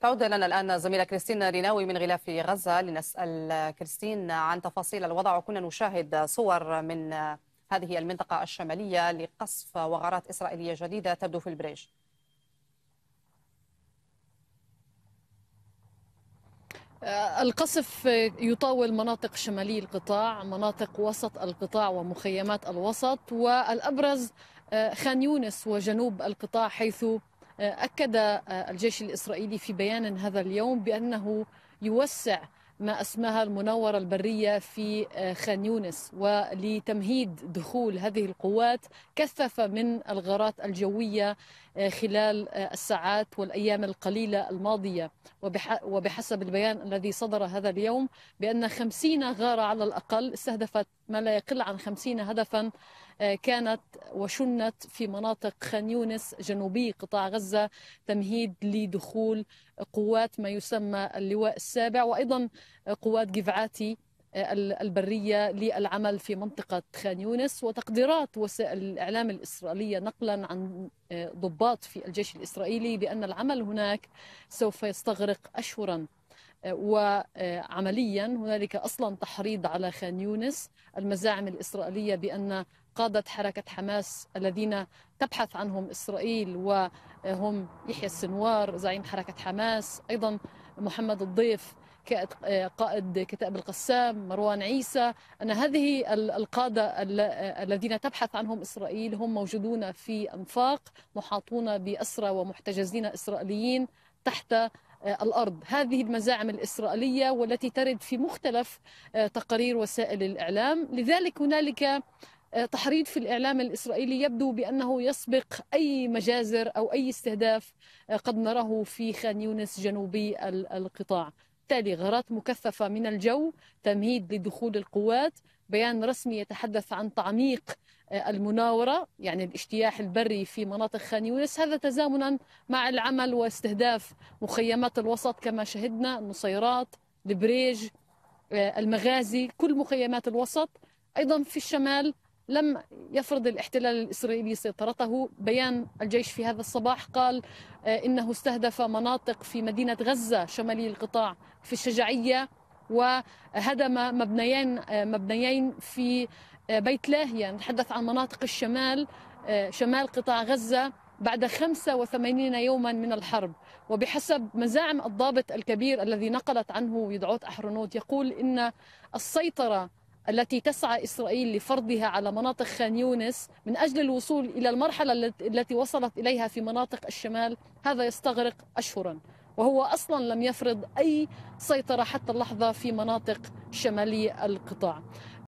تعود لنا الآن زميلة كريستين ريناوي من غلاف غزة لنسأل كريستين عن تفاصيل الوضع وكنا نشاهد صور من هذه المنطقة الشمالية لقصف وغارات إسرائيلية جديدة تبدو في البريج آه، القصف يطاول مناطق شمالي القطاع مناطق وسط القطاع ومخيمات الوسط والأبرز آه، خان يونس وجنوب القطاع حيث أكد الجيش الإسرائيلي في بيان هذا اليوم بأنه يوسع ما اسماها المناورة البرية في آه، خان يونس ولتمهيد دخول هذه القوات كثف من الغارات الجوية آه، خلال آه، الساعات والأيام القليلة الماضية وبحسب البيان الذي صدر هذا اليوم بأن خمسين غارة على الأقل استهدفت ما لا يقل عن خمسين هدفا آه، كانت وشنت في مناطق خان يونس جنوبي قطاع غزة تمهيد لدخول قوات ما يسمى اللواء السابع وأيضا قوات جفعاتي آه، البرية للعمل في منطقة خان يونس وتقديرات وسائل الإعلام الإسرائيلية نقلا عن آه، ضباط في الجيش الإسرائيلي بأن العمل هناك سوف يستغرق أشهرا وعمليا هنالك اصلا تحريض على خان يونس المزاعم الاسرائيليه بان قاده حركه حماس الذين تبحث عنهم اسرائيل وهم يحيى السنوار زعيم حركه حماس ايضا محمد الضيف قائد كتاب القسام مروان عيسى أن هذه القادة الذين تبحث عنهم إسرائيل هم موجودون في أنفاق محاطون بأسرى ومحتجزين إسرائيليين تحت آه، الأرض هذه المزاعم الإسرائيلية والتي ترد في مختلف آه، تقارير وسائل الإعلام لذلك هنالك آه، تحريض في الإعلام الإسرائيلي يبدو بأنه يسبق أي مجازر أو أي استهداف قد نراه في خان يونس جنوبي القطاع بالتالي غارات مكثفة من الجو تمهيد لدخول القوات بيان رسمي يتحدث عن تعميق آه، المناوره يعني الاجتياح البري في مناطق خان يونس هذا تزامنا مع العمل واستهداف مخيمات الوسط كما شهدنا النصيرات البريج آه، المغازي كل مخيمات الوسط ايضا في الشمال لم يفرض الاحتلال الاسرائيلي سيطرته، بيان الجيش في هذا الصباح قال آه، انه استهدف مناطق في مدينه غزه شمالي القطاع في الشجاعيه وهدم مبنيين مبنيين في آه، بيت لاهيا نتحدث عن مناطق الشمال آه، شمال قطاع غزة بعد 85 يوما من الحرب وبحسب مزاعم الضابط الكبير الذي نقلت عنه يدعوت أحرنوت يقول إن السيطرة التي تسعى إسرائيل لفرضها على مناطق خان يونس من أجل الوصول إلى المرحلة التي وصلت إليها في مناطق الشمال هذا يستغرق أشهرا وهو أصلا لم يفرض أي سيطرة حتى اللحظة في مناطق شمالي القطاع